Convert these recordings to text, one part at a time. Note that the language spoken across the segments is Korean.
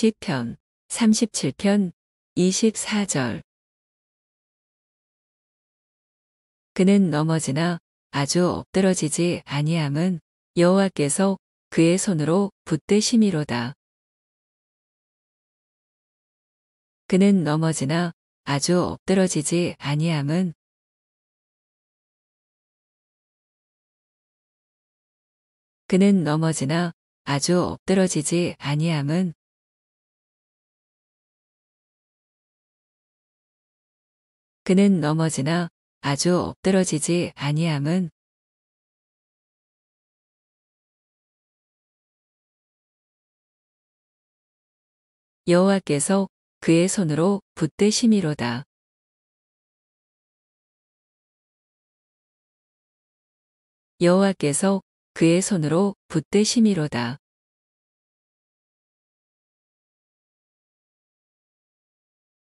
시편 37편 24절 그는 넘어지나 아주 엎드러지지 아니함은 여호와께서 그의 손으로 붙드심이로다. 그는 넘어지나 아주 엎드러지지 아니함은 그는 넘어지나 아주 엎드러지지 아니함은 그는 넘어지나 아주 엎드러지지 아니함은 여호와께서 그의 손으로 붙드심이로다. 여호와께서 그의 손으로 붙드심이로다.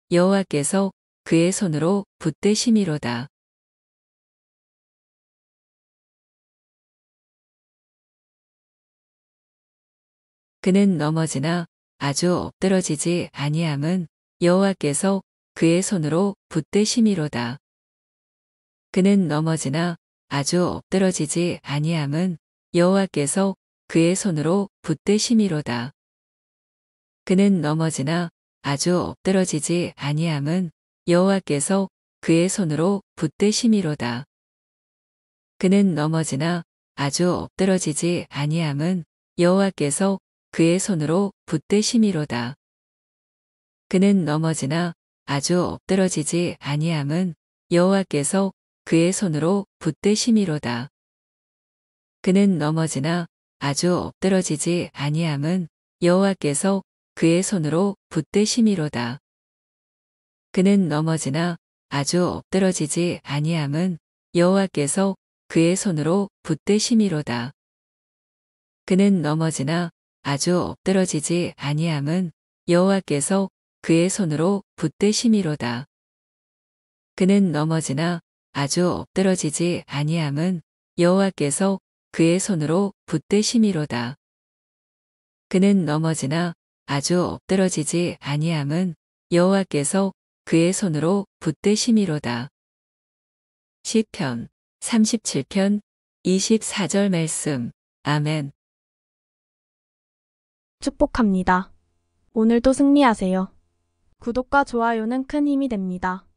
여호와께서 그의 손으로 붓대심이로다 그는 넘어지나 아주 엎드러지지 아니함은 여호와께서 그의 손으로 붙드심이로다. 그는 넘어지나 아주 엎드러지지 아니함은 여호와께서 그의 손으로 붙드심이로다. 그는 넘어지나 아주 엎드러지지 아니함은 여호와께서 그의 손으로 붙드심이로다. 그는 넘어지나 아주 엎드러지지 아니함은 여호와께서 그의 손으로 붙드심이로다. 그는 넘어지나 아주 엎드러지지 아니함은 여호와께서 그의 손으로 붙드심이로다. 그는 넘어지나 아주 엎드러지지 아니함은 여호와께서 그의 손으로 붙드심이로다. 그는 넘어지나 아주 엎드러지지 아니함은 여호와께서 그의 손으로 붙드심이로다. 그는 넘어지나 아주 엎드러지지 아니함은 여호와께서 그의 손으로 붙드심이로다. 그는 넘어지나 아주 엎드러지지 아니함은 여호와께서 그의 손으로 붙드심이로다. 그는 넘어지나 아주 엎드러지지 아니함은 여호와께서 그의 손으로 붙드심이로다. 시편 37편 24절 말씀. 아멘. 축복합니다. 오늘도 승리하세요. 구독과 좋아요는 큰 힘이 됩니다.